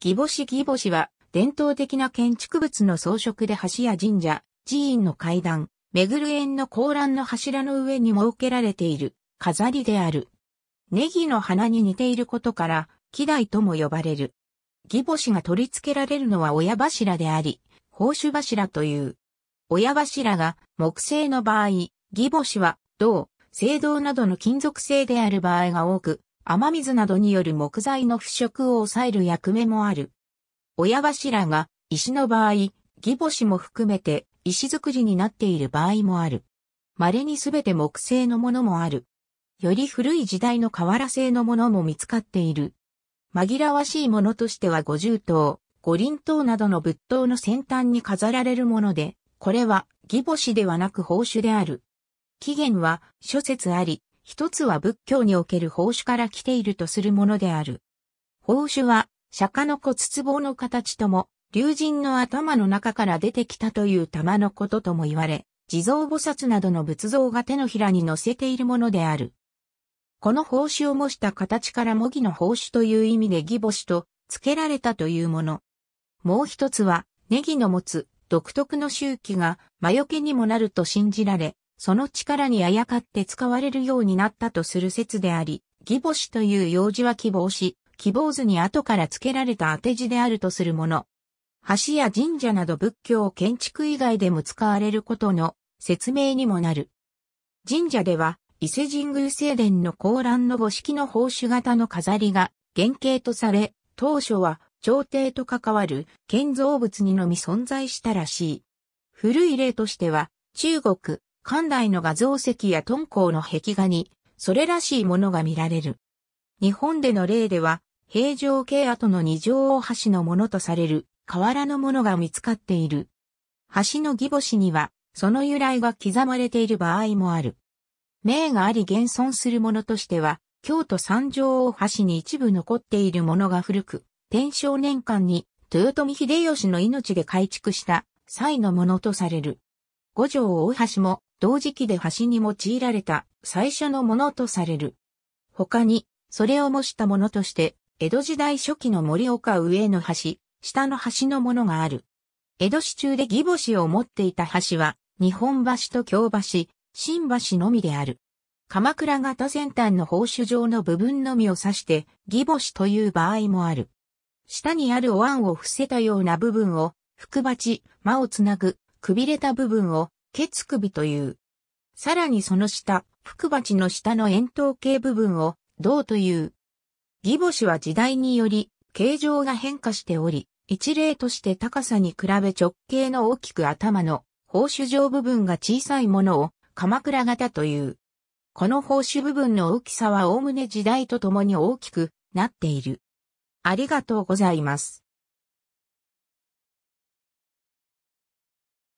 ギボシギボシは伝統的な建築物の装飾で橋や神社、寺院の階段、巡る園の高欄の柱の上に設けられている飾りである。ネギの花に似ていることから、木台とも呼ばれる。ギボシが取り付けられるのは親柱であり、宝珠柱という。親柱が木製の場合、ギボシは銅、青銅などの金属製である場合が多く、雨水などによる木材の腐食を抑える役目もある。親柱が石の場合、ギボシも含めて石造りになっている場合もある。稀にすべて木製のものもある。より古い時代の瓦製のものも見つかっている。紛らわしいものとしては五重塔、五輪塔などの仏塔の先端に飾られるもので、これは義母子ではなく宝珠である。起源は諸説あり、一つは仏教における法珠から来ているとするものである。法珠は、釈迦の骨壺の形とも、竜神の頭の中から出てきたという玉のこととも言われ、地蔵菩薩などの仏像が手のひらに乗せているものである。この法珠を模した形から模擬の法珠という意味で義母子と付けられたというもの。もう一つは、ネギの持つ独特の周期が魔除けにもなると信じられ、その力にあやかって使われるようになったとする説であり、義母子という用字は希望し、希望図に後から付けられた当て字であるとするもの。橋や神社など仏教建築以外でも使われることの説明にもなる。神社では、伊勢神宮聖殿の高蘭の母式の奉仕型の飾りが原型とされ、当初は朝廷と関わる建造物にのみ存在したらしい。古い例としては、中国、館内の画像石や敦煌の壁画に、それらしいものが見られる。日本での例では、平城系跡の二条大橋のものとされる、瓦のものが見つかっている。橋の義母子には、その由来が刻まれている場合もある。名があり現存するものとしては、京都三条大橋に一部残っているものが古く、天正年間に豊臣秀吉の命で改築した際のものとされる。五条大橋も同時期で橋に用いられた最初のものとされる。他に、それを模したものとして、江戸時代初期の森岡上の橋、下の橋のものがある。江戸市中で義母子を持っていた橋は、日本橋と京橋、新橋のみである。鎌倉型先端の宝珠状の部分のみを指して、義母子という場合もある。下にあるお椀を伏せたような部分を、福鉢、間をつなぐ、くびれた部分を、血首という。さらにその下、福鉢の下の円筒形部分を、銅という。ギボシは時代により、形状が変化しており、一例として高さに比べ直径の大きく頭の、宝珠状部分が小さいものを、鎌倉型という。この宝珠部分の大きさは概ね時代とともに大きくなっている。ありがとうございます。